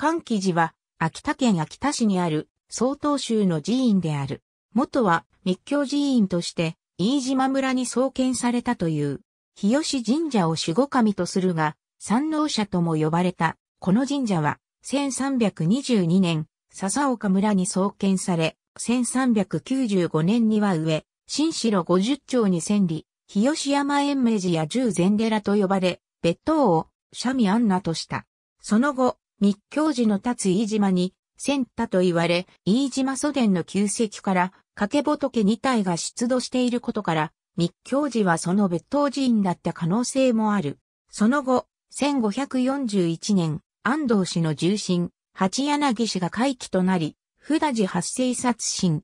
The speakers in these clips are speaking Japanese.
関記寺は、秋田県秋田市にある、曹洞宗の寺院である。元は、密教寺院として、飯島村に創建されたという、日吉神社を守護神とするが、山王社とも呼ばれた、この神社は、1322年、笹岡村に創建され、1395年には上、新城50町に千里、日吉山延明寺や十禅寺と呼ばれ、別当を、ミア安ナとした。その後、密教寺の立つ飯島に、千田と言われ、飯島祖伝の旧跡から、掛け仏二体が出土していることから、密教寺はその別当寺院だった可能性もある。その後、1541年、安藤氏の重臣、八柳氏が回帰となり、布田寺八世殺神、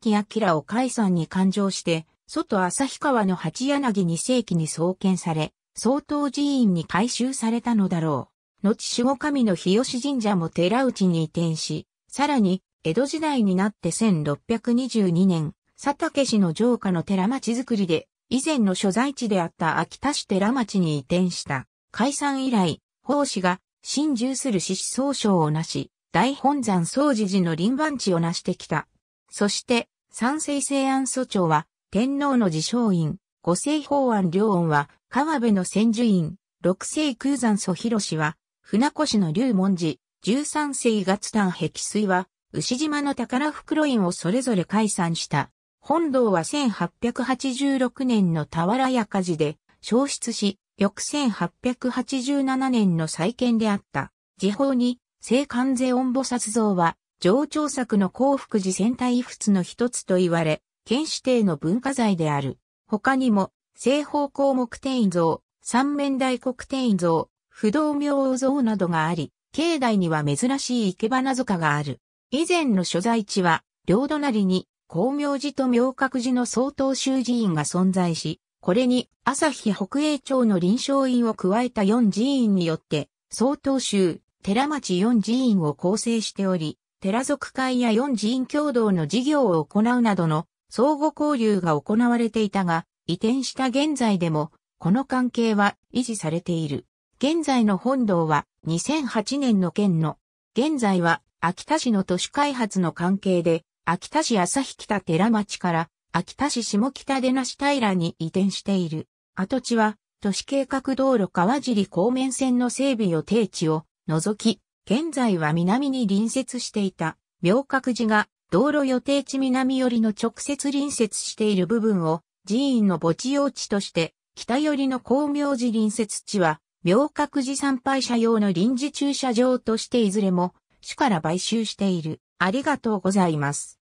き明を解散に勘定して、外旭川の八柳二世紀に創建され、総統寺院に改修されたのだろう。後守護神の日吉神社も寺内に移転し、さらに、江戸時代になって1622年、佐竹市の城下の寺町づくりで、以前の所在地であった秋田市寺町に移転した。解散以来、法師が、新獣する獅子総称をなし、大本山総持寺の林番地をなしてきた。そして、三世西安祖長は、天皇の自称院、五世法案両恩は、川辺の千住院、六世空山祖広氏は、船越の龍文寺、13世月丹壁水は、牛島の宝袋院をそれぞれ解散した。本堂は1886年の俵屋火事で消失し、翌1887年の再建であった。時報に、聖関税音母殺像は、上長作の幸福寺戦隊仏の一つと言われ、県指定の文化財である。他にも、西方項目天像、三面大黒天像、不動明王像などがあり、境内には珍しい生花塚がある。以前の所在地は、両隣に、光明寺と明覚寺の総統修寺院が存在し、これに、朝日北栄町の臨床院を加えた四寺院によって、総統宗、寺町四寺院を構成しており、寺族会や四寺院共同の事業を行うなどの相互交流が行われていたが、移転した現在でも、この関係は維持されている。現在の本堂は2008年の県の、現在は秋田市の都市開発の関係で、秋田市日北寺町から秋田市下北出なし平に移転している。跡地は都市計画道路川尻公面線の整備予定地を除き、現在は南に隣接していた明覚寺が道路予定地南寄りの直接隣接している部分を寺院の墓地用地として北寄りの光明寺隣接地は明覚寺参拝者用の臨時駐車場としていずれも市から買収している。ありがとうございます。